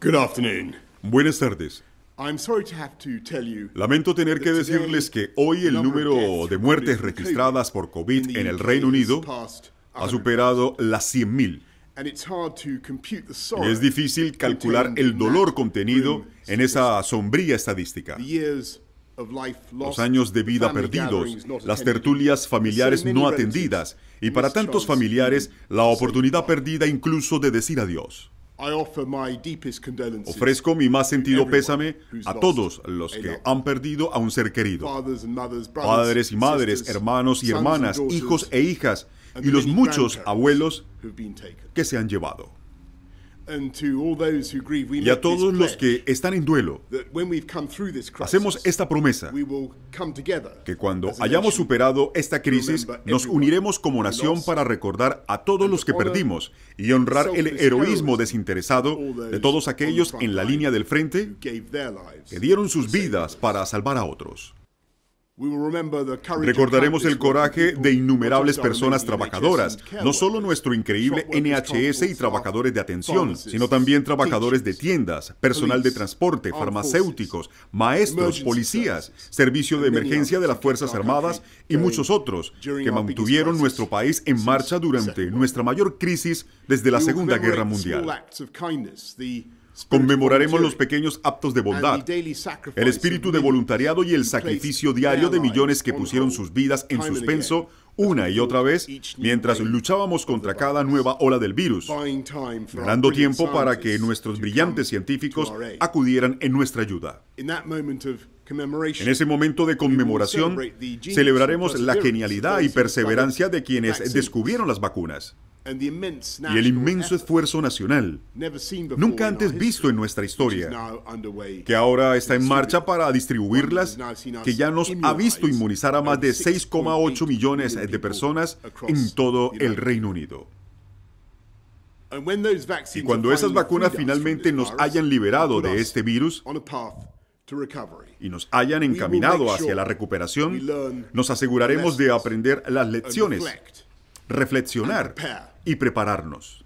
Good afternoon. Buenas tardes. Lamento tener que decirles que hoy el número de muertes registradas por COVID en el Reino Unido ha superado las 100.000. Es difícil calcular el dolor contenido en esa sombría estadística. Los años de vida perdidos, las tertulias familiares no atendidas y para tantos familiares la oportunidad perdida incluso de decir adiós. Ofrezco mi más sentido pésame a todos los que han perdido a un ser querido, padres y madres, hermanos y hermanas, hijos e hijas, y los muchos abuelos que se han llevado. Y a todos los que están en duelo, hacemos esta promesa, que cuando hayamos superado esta crisis, nos uniremos como nación para recordar a todos los que perdimos y honrar el heroísmo desinteresado de todos aquellos en la línea del frente que dieron sus vidas para salvar a otros. Recordaremos el coraje de innumerables personas trabajadoras, no solo nuestro increíble NHS y trabajadores de atención, sino también trabajadores de tiendas, personal de transporte, farmacéuticos, maestros, policías, servicio de emergencia de las Fuerzas Armadas y muchos otros que mantuvieron nuestro país en marcha durante nuestra mayor crisis desde la Segunda Guerra Mundial. Conmemoraremos los pequeños actos de bondad, el espíritu de voluntariado y el sacrificio diario de millones que pusieron sus vidas en suspenso una y otra vez mientras luchábamos contra cada nueva ola del virus, ganando tiempo para que nuestros brillantes científicos acudieran en nuestra ayuda. En ese momento de conmemoración, celebraremos la genialidad y perseverancia de quienes descubrieron las vacunas y el inmenso esfuerzo nacional, nunca antes visto en nuestra historia, que ahora está en marcha para distribuirlas, que ya nos ha visto inmunizar a más de 6,8 millones de personas en todo el Reino Unido. Y cuando esas vacunas finalmente nos hayan liberado de este virus, y nos hayan encaminado hacia la recuperación, nos aseguraremos de aprender las lecciones, reflexionar y prepararnos.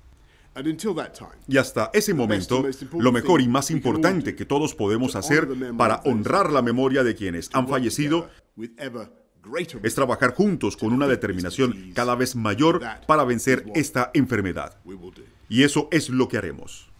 Y hasta ese momento, lo mejor y más importante que todos podemos hacer para honrar la memoria de quienes han fallecido es trabajar juntos con una determinación cada vez mayor para vencer esta enfermedad. Y eso es lo que haremos.